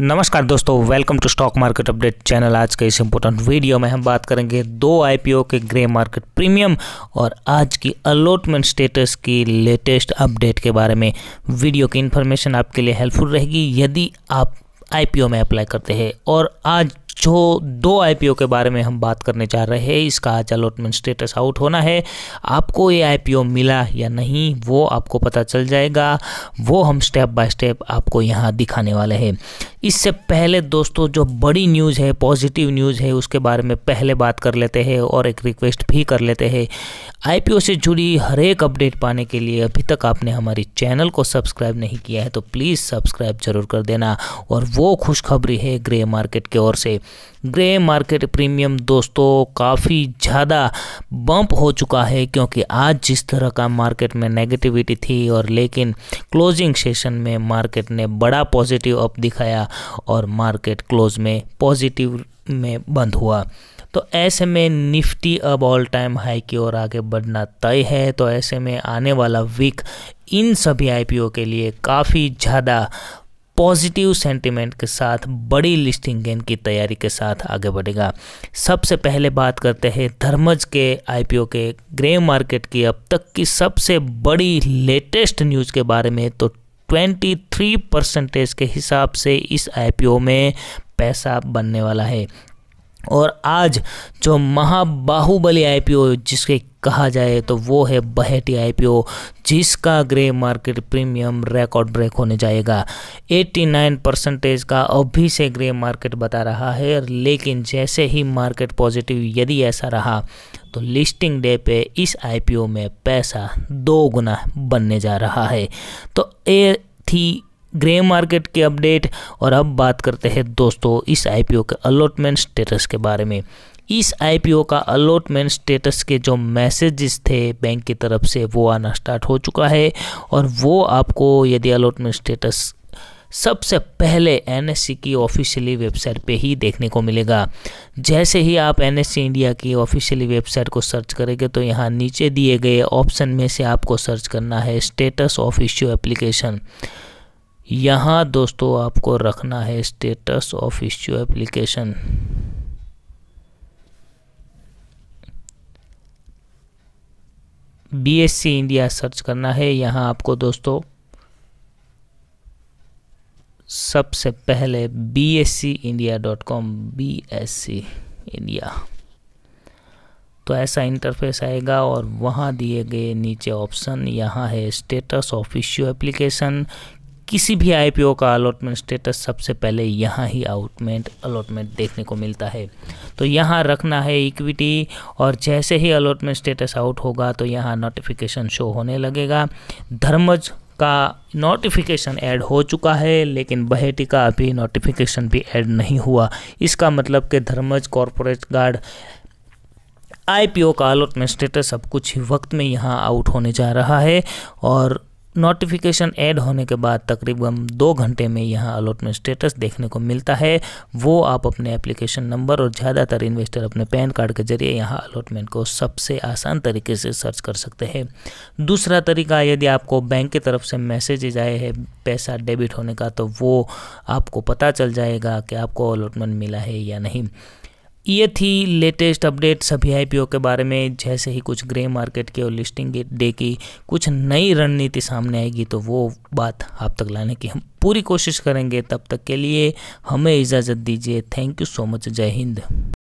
नमस्कार दोस्तों welcome to stock market update channel आज के इस इम्पोर्टेंट वीडियो में हम बात करेंगे दो आईपीओ के ग्रे मार्केट प्रीमियम और आज की अलॉटमेंट स्टेटस की लेटेस्ट अपडेट के बारे में वीडियो की इन्फॉर्मेशन आपके लिए हेल्पफुल रहेगी यदि आप आईपीओ में अप्लाई करते हैं और आज जो दो आईपीओ के बारे में हम बात करने जा रहे हैं इसका आज अलॉटमेंट स्टेटस आउट होना है आपको ये आईपीओ मिला या नहीं वो आपको पता चल जाएगा वो हम स्टेप बाय स्टेप आपको यहाँ दिखाने वाले हैं इससे पहले दोस्तों जो बड़ी न्यूज़ है पॉजिटिव न्यूज़ है उसके बारे में पहले बात कर लेते हैं और एक रिक्वेस्ट भी कर लेते हैं आईपीओ से जुड़ी हर एक अपडेट पाने के लिए अभी तक आपने हमारी चैनल को सब्सक्राइब नहीं किया है तो प्लीज़ सब्सक्राइब जरूर कर देना और वो खुशखबरी है ग्रे मार्केट की ओर से ग्रे मार्केट प्रीमियम दोस्तों काफ़ी ज़्यादा बम्प हो चुका है क्योंकि आज जिस तरह का मार्केट में नेगेटिविटी थी और लेकिन क्लोजिंग सेशन में मार्केट ने बड़ा पॉजिटिव अप दिखाया और मार्केट क्लोज में पॉजिटिव में बंद हुआ तो ऐसे में निफ्टी अब ऑल टाइम हाई की ओर आगे बढ़ना तय है तो ऐसे में आने वाला वीक इन सभी आईपीओ के लिए काफ़ी ज़्यादा पॉजिटिव सेंटिमेंट के साथ बड़ी लिस्टिंग गेन की तैयारी के साथ आगे बढ़ेगा सबसे पहले बात करते हैं धर्मज के आईपीओ के ग्रे मार्केट की अब तक की सबसे बड़ी लेटेस्ट न्यूज़ के बारे में तो 23 परसेंटेज के हिसाब से इस आईपीओ में पैसा बनने वाला है और आज जो महाबाहुबली आई पी ओ जिसके कहा जाए तो वो है बहेटी आई पी ओ जिसका grey market premium record break होने जाएगा 89 परसेंटेज का अभी से ग्रे मार्केट बता रहा है लेकिन जैसे ही मार्केट पॉजिटिव यदि ऐसा रहा तो लिस्टिंग डे पे इस आईपीओ में पैसा दो गुना बनने जा रहा है तो ए थी ग्रे मार्केट के अपडेट और अब बात करते हैं दोस्तों इस आईपीओ के अलॉटमेंट स्टेटस के बारे में इस आईपीओ का अलॉटमेंट स्टेटस के जो मैसेजेस थे बैंक की तरफ से वो आना स्टार्ट हो चुका है और वो आपको यदि अलॉटमेंट स्टेटस सबसे पहले एन e की ऑफिशियली वेबसाइट पे ही देखने को मिलेगा जैसे ही आप एन इंडिया e की ऑफिशियली वेबसाइट को सर्च करेंगे तो यहाँ नीचे दिए गए ऑप्शन में से आपको सर्च करना है स्टेटस ऑफ इश्यू एप्लीकेशन यहाँ दोस्तों आपको रखना है status of issue application C India search करना है यहाँ आपको दोस्तों सबसे पहले B S C India dot com B S C India तो ऐसा इंटरफेस आएगा और वहाँ दिए गए नीचे ऑप्शन यहाँ है स्टेटस ऑफ इश्यू एप्लीकेशन किसी भी आईपीओ का अलॉटमेंट स्टेटस सबसे पहले यहाँ ही आउटमेंट अलॉटमेंट देखने को मिलता है तो यहाँ रखना है इक्विटी और जैसे ही अलॉटमेंट स्टेटस आउट होगा तो यहाँ नोटिफिकेशन शो होने लगेगा धर्मज का नोटिफिकेशन ऐड हो चुका है लेकिन बहेटी का अभी नोटिफिकेशन भी ऐड नहीं हुआ इसका मतलब कि धर्मज कॉरपोरेट गार्ड आईपीओ का अलॉटमेंट स्टेटस अब कुछ ही वक्त में यहाँ आउट होने जा रहा है और नोटिफिकेशन ऐड होने के बाद तकरीबन दो घंटे में यहाँ अलॉटमेंट स्टेटस देखने को मिलता है वो आप अपने एप्लीकेशन नंबर और ज़्यादातर इन्वेस्टर अपने पैन कार्ड के जरिए यहाँ अलॉटमेंट को सबसे आसान तरीके से सर्च कर सकते हैं दूसरा तरीका यदि आपको बैंक की तरफ से मैसेजेज आए हैं पैसा डेबिट होने का तो वो आपको पता चल जाएगा कि आपको अलॉटमेंट मिला है या नहीं ये थी लेटेस्ट अपडेट सभी आई के बारे में जैसे ही कुछ ग्रे मार्केट की और लिस्टिंग डे की कुछ नई रणनीति सामने आएगी तो वो बात आप तक लाने की हम पूरी कोशिश करेंगे तब तक के लिए हमें इजाज़त दीजिए थैंक यू सो मच जय हिंद